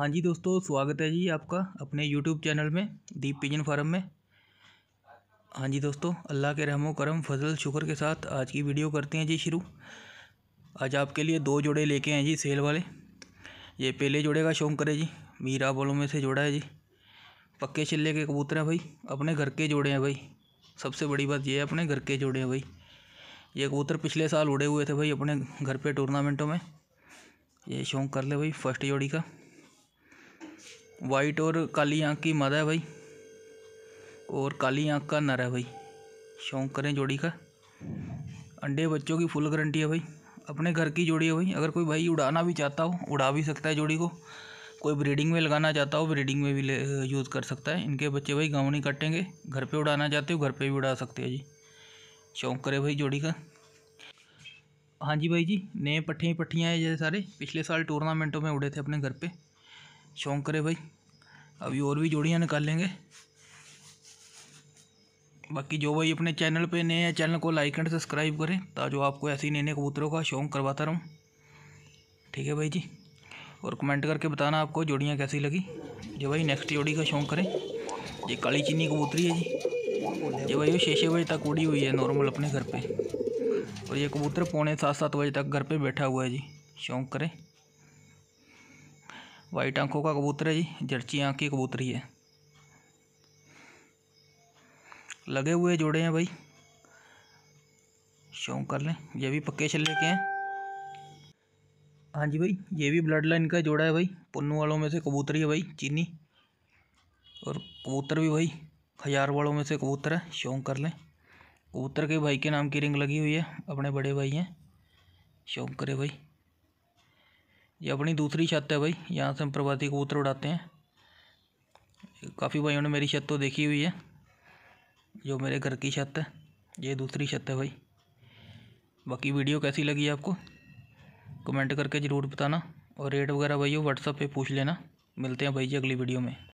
हाँ जी दोस्तों स्वागत है जी आपका अपने यूट्यूब चैनल में दीप पिजन फार्म में हाँ जी दोस्तों अल्लाह के रहमो करम फजल शुक्र के साथ आज की वीडियो करते हैं जी शुरू आज आपके लिए दो जोड़े लेके हैं जी सेल वाले ये पहले जोड़े का शौक करें जी मीरा बोलों में से जोड़ा है जी पक्के छिले के कबूतर हैं भाई अपने घर के जोड़े हैं भाई सबसे बड़ी बात ये है अपने घर के जोड़े हैं भाई ये कबूतर पिछले साल उड़े हुए थे भाई अपने घर पर टूर्नामेंटों में ये शौक कर ले भाई फर्स्ट जोड़ी का वाइट और काली आँख की मादा है भाई और काली आँख का नर है भाई शौक करें जोड़ी का अंडे बच्चों की फुल गारंटी है भाई अपने घर की जोड़ी है भाई अगर कोई भाई उड़ाना भी चाहता हो उड़ा भी सकता है जोड़ी को कोई ब्रीडिंग में लगाना चाहता हो ब्रीडिंग में भी यूज़ कर सकता है इनके बच्चे भाई गाँव नहीं कटेंगे घर पे उड़ाना चाहते हो घर पे भी उड़ा सकते हैं जी शौक करें भाई जोड़ी का हाँ जी भाई जी नए पट्ठे पट्ठियाँ हैं जैसे सारे पिछले साल टूर्नामेंटों में उड़े थे अपने घर पे शौक करे भाई अभी और भी जोड़ियाँ निकाल लेंगे बाकी जो भाई अपने चैनल पे नए हैं चैनल को लाइक एंड सब्सक्राइब करें ताकि आपको ऐसे ही नए नए कबूतरों का शौक करवाता रहूँ ठीक है भाई जी और कमेंट करके बताना आपको जोड़ियाँ कैसी लगी जो भाई नेक्स्ट जोड़ी का शौक करें ये काली चीनी कबूतरी है जी जो भाई वो छः छः बजे तक उड़ी हुई है नॉर्मल अपने घर पर और ये कबूतर पौने सात सात बजे तक घर पर बैठा हुआ है जी शौक करें वाइट आंखों का कबूतर है जी जर्ची आँख की कबूतरी है लगे हुए जोड़े हैं भाई शौक कर लें ये भी पक्के छल्ले के हैं हाँ जी भाई ये भी ब्लड लाइन का जोड़ा है भाई पुन्नू वालों में से कबूतरी है भाई चीनी और कबूतर भी भाई हज़ार वालों में से कबूतर है शौक कर लें कबूतर के भाई के नाम की रिंग लगी हुई है अपने बड़े भाई हैं शौक करे भाई ये अपनी दूसरी छत है भाई यहाँ से हम प्रभाती कबूतर उड़ाते हैं काफ़ी भाइयों ने मेरी छत तो देखी हुई है जो मेरे घर की छत है ये दूसरी छत है भाई बाकी वीडियो कैसी लगी आपको कमेंट करके ज़रूर बताना और रेट वगैरह भाई व्हाट्सअप पे पूछ लेना मिलते हैं भाई जी अगली वीडियो में